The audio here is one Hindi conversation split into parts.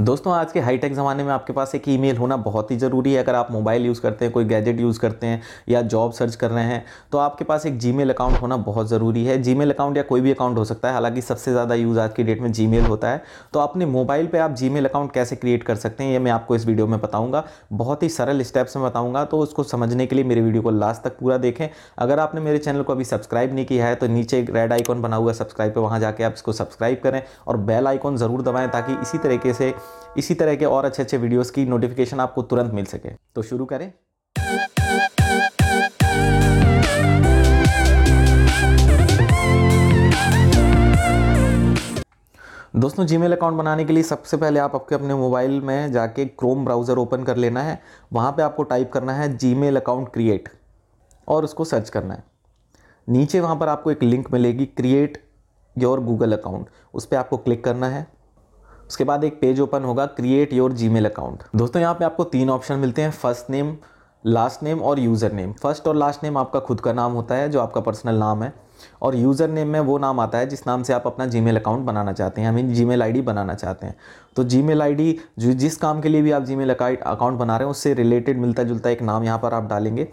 दोस्तों आज के हाईटेक ज़माने में आपके पास एक ईमेल होना बहुत ही ज़रूरी है अगर आप मोबाइल यूज़ करते हैं कोई गैजेट यूज़ करते हैं या जॉब सर्च कर रहे हैं तो आपके पास एक जीमेल अकाउंट होना बहुत ज़रूरी है जीमेल अकाउंट या कोई भी अकाउंट हो सकता है हालांकि सबसे ज़्यादा यूज़ आज की डेट में जी होता है तो अपने मोबाइल पर आप जी अकाउंट कैसे क्रिएट कर सकते हैं ये मैं आपको इस वीडियो में बताऊँगा बहुत ही सरल स्टेप्स में बताऊँगा तो उसको समझने के लिए मेरे वीडियो को लास्ट तक पूरा देखें अगर आपने मेरे चैनल को अभी सब्सक्राइब नहीं किया है तो नीचे एक रेड आइकॉन बना हुआ सब्सक्राइब पर वहाँ जाके आप इसको सब्सक्राइब करें और बेल आइकॉन ज़रूर दबाएँ ताकि इसी तरीके से इसी तरह के और अच्छे अच्छे वीडियोस की नोटिफिकेशन आपको तुरंत मिल सके तो शुरू करें दोस्तों जीमेल अकाउंट बनाने के लिए सबसे पहले आप आपके अपने मोबाइल में जाके क्रोम ब्राउज़र ओपन कर लेना है वहाँ पे आपको टाइप करना है जीमेल अकाउंट क्रिएट और उसको सर्च करना है नीचे वहाँ पर आपको एक लिंक मिलेगी क्रिएट योर गूगल अकाउंट उस पर आपको क्लिक करना है उसके बाद एक पेज ओपन होगा क्रिएट योर जी अकाउंट दोस्तों यहाँ पे आपको तीन ऑप्शन मिलते हैं फर्स्ट नेम लास्ट नेम और यूज़र नेम फर्स्ट और लास्ट नेम आपका खुद का नाम होता है जो आपका पर्सनल नाम है और यूज़र नेम में वो नाम आता है जिस नाम से आप अपना जी अकाउंट बनाना चाहते हैं आई मीन जी मेल बनाना चाहते हैं तो जी मेल जो जिस काम के लिए भी आप जी अकाउंट बना रहे हैं उससे रिलेटेड मिलता जुलता एक नाम यहाँ पर आप डालेंगे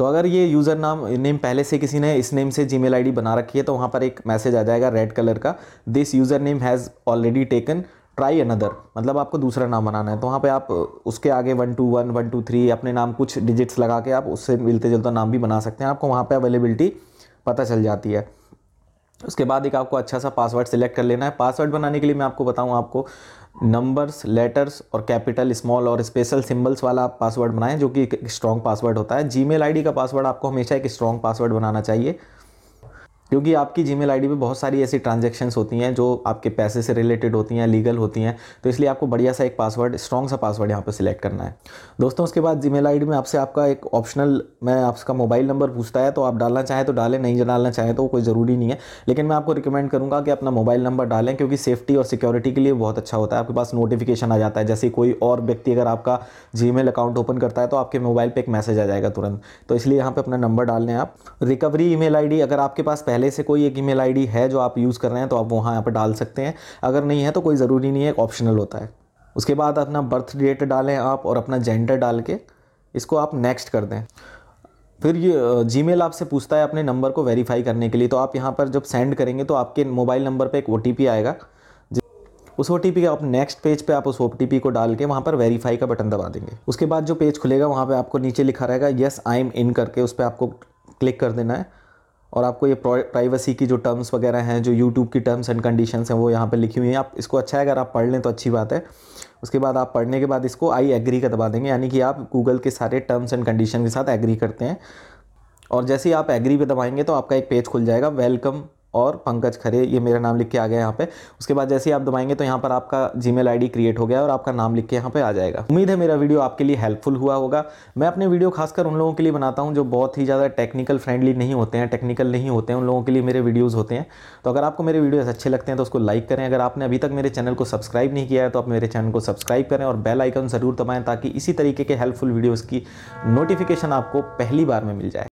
तो अगर ये यूज़र नाम नेम पहले से किसी ने इस नेम से जी मेल बना रखी है तो वहाँ पर एक मैसेज आ जाएगा रेड कलर का this user name has already taken try another मतलब आपको दूसरा नाम बनाना है तो वहाँ पे आप उसके आगे one two one one two three अपने नाम कुछ डिजिट्स लगा के आप उससे मिलते जुलता नाम भी बना सकते हैं आपको वहाँ पे अवेलेबिलिटी पता चल जाती है उसके बाद एक आपको अच्छा सा पासवर्ड सेलेक्ट कर लेना है पासवर्ड बनाने के लिए मैं आपको बताऊँ आपको नंबर्स लेटर्स और कैपिटल स्मॉल और स्पेशल सिंबल्स वाला आप पासवर्ड बनाएं जो कि एक स्ट्रॉन्ग पासवर्ड होता है जी मेल का पासवर्ड आपको हमेशा एक स्ट्रॉन्ग पासवर्ड बनाना चाहिए क्योंकि आपकी जी मेल पे बहुत सारी ऐसी ट्रांजेक्शन्स होती हैं जो आपके पैसे से रिलेटेड होती हैं लीगल होती हैं तो इसलिए आपको बढ़िया सा एक पासवर्ड स्ट्रॉन्ग सा पासवर्ड यहाँ पर सिलेक्ट करना है दोस्तों उसके बाद जी मेल में आपसे आपका एक ऑप्शनल मैं आपका मोबाइल नंबर पूछता है तो आप डालना चाहें तो डालें नहीं डालना चाहें तो कोई ज़रूरी नहीं है लेकिन मैं आपको रिकमेंड करूँगा कि अपना मोबाइल नंबर डालें क्योंकि सेफ्टी और सिक्योरिटी के लिए बहुत अच्छा होता है आपके पास नोटिफिकेशन आ जाता है जैसे कोई और व्यक्ति अगर आपका जी अकाउंट ओपन करता है तो आपके मोबाइल पर एक मैसेज आ जाएगा तुरंत तो इसलिए यहाँ पर अपना नंबर डाल लें आप रिकवरी ई मेल अगर आपके पास पहले पहले से कोई एक ईमेल आईडी है जो आप यूज़ कर रहे हैं तो आप वहाँ यहाँ पर डाल सकते हैं अगर नहीं है तो कोई ज़रूरी नहीं है ऑप्शनल होता है उसके बाद अपना बर्थ डेट डालें आप और अपना जेंडर डाल के इसको आप नेक्स्ट कर दें फिर ये जी आपसे पूछता है अपने नंबर को वेरीफाई करने के लिए तो आप यहाँ पर जब सेंड करेंगे तो आपके मोबाइल नंबर पर एक ओ आएगा उस ओ टी पी आप नेक्स्ट पेज पे आप उस ओ टी पी को डाल के वहाँ पर वेरीफाई का बटन दबा देंगे उसके बाद जो पेज खुलेगा वहाँ पे आपको नीचे लिखा रहेगा येस आई एम इन करके उस पर आपको क्लिक कर देना है और आपको ये प्राइवेसी की जो टर्म्स वगैरह हैं जो यूट्यूब की टर्म्स एंड कंडीशंस हैं वो यहाँ पे लिखी हुई हैं आप इसको अच्छा है अगर आप पढ़ लें तो अच्छी बात है उसके बाद आप पढ़ने के बाद इसको आई एग्री का दबा देंगे यानी कि आप गूगल के सारे टर्म्स एंड कंडीशन के साथ एग्री करते हैं और जैसे ही आप एग्री पे दबाएंगे तो आपका एक पेज खुल जाएगा वेलकम और पंकज खरे ये मेरा नाम लिख के आ गया यहाँ पे उसके बाद जैसे ही आप दबाएंगे तो यहाँ पर आपका जी मेल क्रिएट हो गया और आपका नाम लिख के यहाँ पे आ जाएगा उम्मीद है मेरा वीडियो आपके लिए हेल्पफुल हुआ होगा मैं अपने वीडियो खासकर उन लोगों के लिए बनाता हूँ जो बहुत ही ज़्यादा टेक्निकल फ्रेंडली नहीं होते हैं टेक्निकल नहीं होते हैं उन लोगों के लिए मेरे वीडियोज़ होते हैं तो अगर आपको मेरे वीडियोज़ अच्छे लगते हैं तो उसको लाइक करें अगर आपने अभी तक मेरे चैनल को सब्सक्राइब नहीं किया है तो आप मेरे चैनल को सब्सक्राइब करें और बेल आइकन ज़रूर दबाएँ ताकि इसी तरीके के हेल्पफुल वीडियोज़ की नोटिफिकेशन आपको पहली बार में मिल जाए